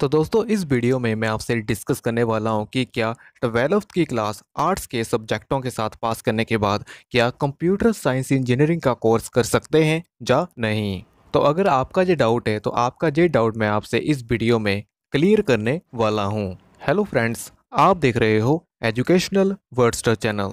तो दोस्तों इस वीडियो में मैं आपसे डिस्कस करने वाला हूं कि क्या ट्वेल्थ की क्लास आर्ट्स के सब्जेक्टों के साथ पास करने के बाद क्या कंप्यूटर साइंस इंजीनियरिंग का कोर्स कर सकते हैं या नहीं तो अगर आपका ये डाउट है तो आपका ये डाउट मैं आपसे इस वीडियो में क्लियर करने वाला हूँ हेलो फ्रेंड्स आप देख रहे हो एजुकेशनल वर्डस्टर चैनल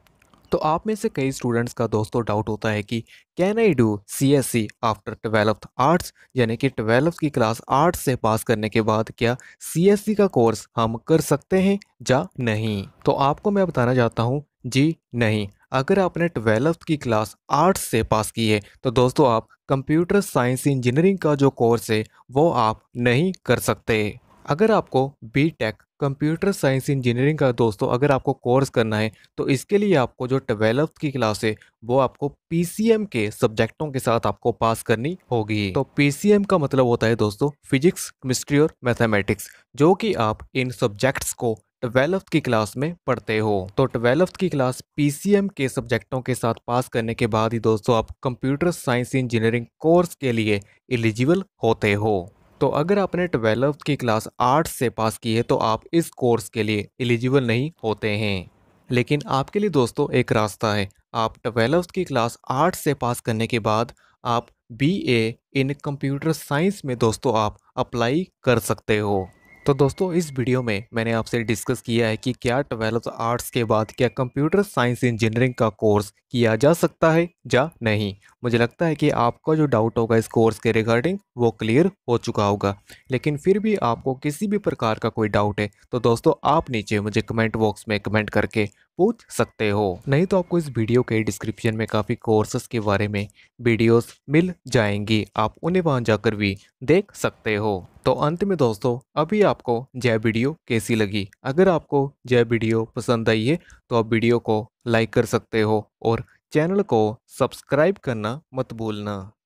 तो आप में से कई स्टूडेंट्स का दोस्तों डाउट होता है कि can I do C S C after twelfth arts यानी कि ट्वेल्थ की क्लास आर्ट्स से पास करने के बाद क्या सी एस सी का कोर्स हम कर सकते हैं या नहीं तो आपको मैं बताना चाहता हूँ जी नहीं अगर आपने ट्वेल्थ की क्लास आर्ट्स से पास की है तो दोस्तों आप कंप्यूटर साइंस इंजीनियरिंग का जो कोर्स है वो आप नहीं कर सकते अगर आपको B Tech computer science engineering का दोस्तों अगर आपको कोर्स करना है तो इसके लिए आपको जो ट्वेल्थ की क्लास है वो आपको पीसीएम के सब्जेक्टों के साथ आपको पास करनी होगी तो पीसीएम का मतलब होता है दोस्तों फिजिक्स केमिस्ट्री और मैथमेटिक्स जो कि आप इन सब्जेक्ट्स को ट्वेल्थ की क्लास में पढ़ते हो तो ट्वेल्थ की क्लास पीसीएम के सब्जेक्टों के साथ पास करने के बाद ही दोस्तों आप कंप्यूटर साइंस इंजीनियरिंग कोर्स के लिए एलिजिबल होते हो तो अगर आपने ट्वेल्थ की क्लास आर्ट से पास की है तो आप इस कोर्स के लिए एलिजिबल नहीं होते हैं लेकिन आपके लिए दोस्तों एक रास्ता है आप ट्वेल्थ की क्लास आर्ट से पास करने के बाद आप B A in computer science में दोस्तों आप अप्लाई कर सकते हो तो दोस्तों इस वीडियो में मैंने आपसे डिस्कस किया है कि क्या ट्वेल्थ आर्ट्स के बाद क्या कंप्यूटर साइंस इंजीनियरिंग का कोर्स किया जा सकता है या नहीं मुझे लगता है कि आपका जो डाउट होगा इस कोर्स के रिगार्डिंग वो क्लियर हो चुका होगा लेकिन फिर भी आपको किसी भी प्रकार का कोई डाउट है तो दोस्तों आप नीचे मुझे कमेंट बॉक्स में कमेंट करके पूछ सकते हो नहीं तो आपको इस वीडियो के डिस्क्रिप्शन में काफ़ी कोर्सेस के बारे में वीडियोस मिल जाएंगी आप उन्हें वहां जाकर भी देख सकते हो तो अंत में दोस्तों अभी आपको जय वीडियो कैसी लगी अगर आपको जय वीडियो पसंद आई है तो आप वीडियो को लाइक कर सकते हो और चैनल को सब्सक्राइब करना मत भूलना